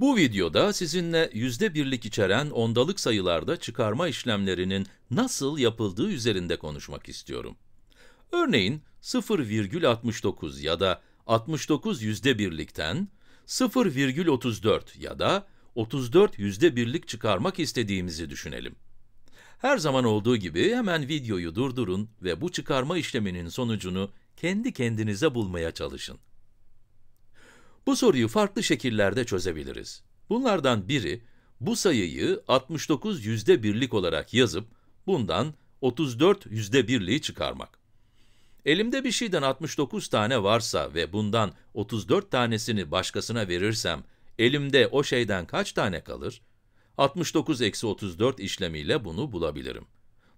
Bu videoda sizinle yüzde birlik içeren ondalık sayılarda çıkarma işlemlerinin nasıl yapıldığı üzerinde konuşmak istiyorum. Örneğin 0,69 ya da 69 yüzde birlikten 0,34 ya da 34 yüzde birlik çıkarmak istediğimizi düşünelim. Her zaman olduğu gibi hemen videoyu durdurun ve bu çıkarma işleminin sonucunu kendi kendinize bulmaya çalışın. Bu soruyu farklı şekillerde çözebiliriz. Bunlardan biri, bu sayıyı 69 yüzde birlik olarak yazıp, bundan 34 yüzde birliği çıkarmak. Elimde bir şeyden 69 tane varsa ve bundan 34 tanesini başkasına verirsem, elimde o şeyden kaç tane kalır? 69 eksi 34 işlemiyle bunu bulabilirim.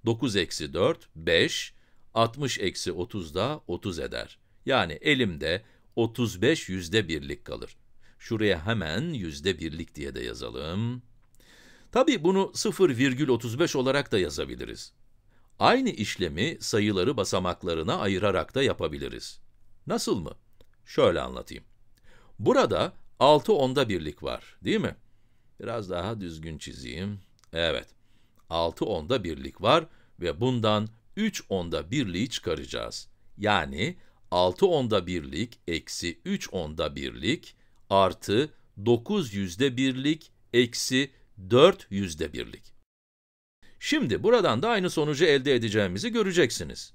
9 eksi 4, 5, 60 eksi 30 da 30 eder. Yani elimde 35 yüzde birlik kalır. Şuraya hemen yüzde birlik diye de yazalım. Tabi bunu 0,35 olarak da yazabiliriz. Aynı işlemi sayıları basamaklarına ayırarak da yapabiliriz. Nasıl mı? Şöyle anlatayım. Burada 6 onda birlik var, değil mi? Biraz daha düzgün çizeyim. Evet, 6 onda birlik var ve bundan 3 onda birliği çıkaracağız. Yani 6 onda birlik eksi 3 onda birlik artı 9 yüzde birlik eksi 4 yüzde birlik. Şimdi buradan da aynı sonucu elde edeceğimizi göreceksiniz.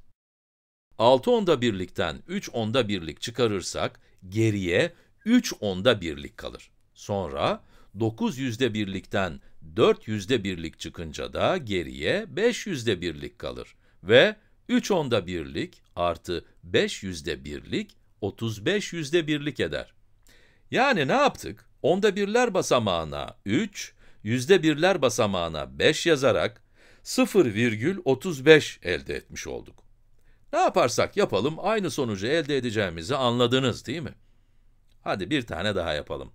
6 onda birlikten 3 onda birlik çıkarırsak geriye 3 onda birlik kalır. Sonra 9 yüzde birlikten 4 yüzde birlik çıkınca da geriye 5 yüzde birlik kalır. Ve 3 onda birlik artı 5 yüzde birlik 35 yüzde birlik eder. Yani ne yaptık? Onda birler basamağına 3, yüzde birler basamağına 5 yazarak 0,35 elde etmiş olduk. Ne yaparsak yapalım aynı sonucu elde edeceğimizi anladınız değil mi? Hadi bir tane daha yapalım.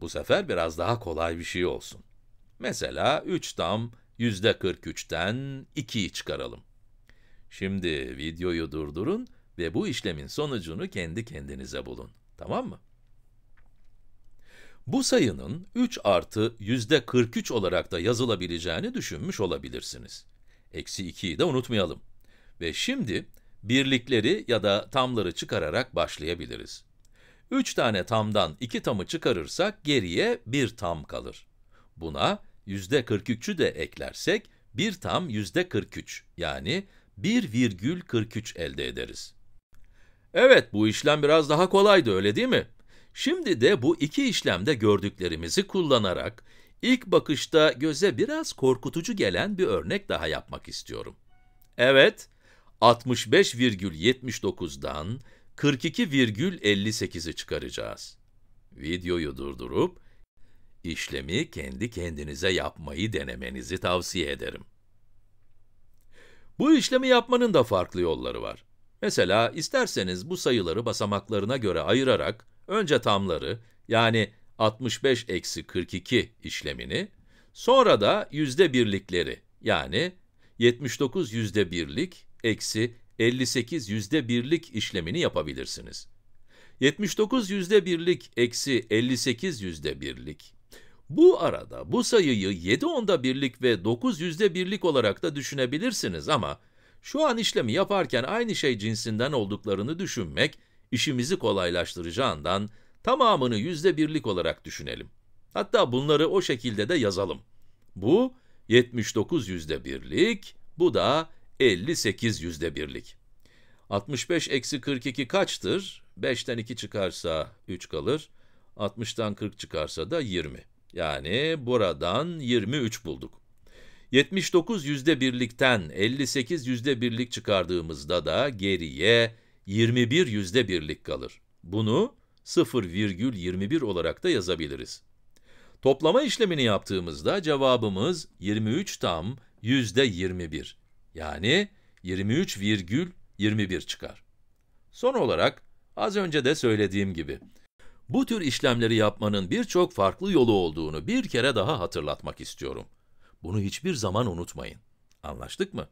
Bu sefer biraz daha kolay bir şey olsun. Mesela 3 tam %43'ten 2'yi çıkaralım. Şimdi videoyu durdurun ve bu işlemin sonucunu kendi kendinize bulun. Tamam mı? Bu sayının 3 artı yüzde 43 olarak da yazılabileceğini düşünmüş olabilirsiniz. Eksi 2'yi de unutmayalım. Ve şimdi birlikleri ya da tamları çıkararak başlayabiliriz. 3 tane tamdan 2 tamı çıkarırsak geriye 1 tam kalır. Buna yüzde %43'ü de eklersek 1 tam yüzde %43 yani 1,43 elde ederiz. Evet, bu işlem biraz daha kolaydı, öyle değil mi? Şimdi de bu iki işlemde gördüklerimizi kullanarak, ilk bakışta göze biraz korkutucu gelen bir örnek daha yapmak istiyorum. Evet, 65,79'dan 42,58'i çıkaracağız. Videoyu durdurup, işlemi kendi kendinize yapmayı denemenizi tavsiye ederim. Bu işlemi yapmanın da farklı yolları var. Mesela isterseniz bu sayıları basamaklarına göre ayırarak önce tamları yani 65 eksi 42 işlemini, sonra da yüzde birlikleri yani 79 yüzde birlik eksi 58 yüzde birlik işlemini yapabilirsiniz. 79 yüzde birlik eksi 58 yüzde birlik bu arada bu sayıyı 7 onda birlik ve 9 yüzde birlik olarak da düşünebilirsiniz ama şu an işlemi yaparken aynı şey cinsinden olduklarını düşünmek işimizi kolaylaştıracağından tamamını yüzde birlik olarak düşünelim. Hatta bunları o şekilde de yazalım. Bu 79 yüzde birlik, bu da 58 yüzde birlik. 65 eksi 42 kaçtır? 5'ten 2 çıkarsa 3 kalır, 60'tan 40 çıkarsa da 20. Yani buradan 23 bulduk. 79 yüzde birlikten 58 yüzde birlik çıkardığımızda da geriye 21 yüzde birlik kalır. Bunu 0,21 olarak da yazabiliriz. Toplama işlemini yaptığımızda cevabımız 23 tam yüzde 21. Yani 23,21 çıkar. Son olarak, az önce de söylediğim gibi, bu tür işlemleri yapmanın birçok farklı yolu olduğunu bir kere daha hatırlatmak istiyorum. Bunu hiçbir zaman unutmayın. Anlaştık mı?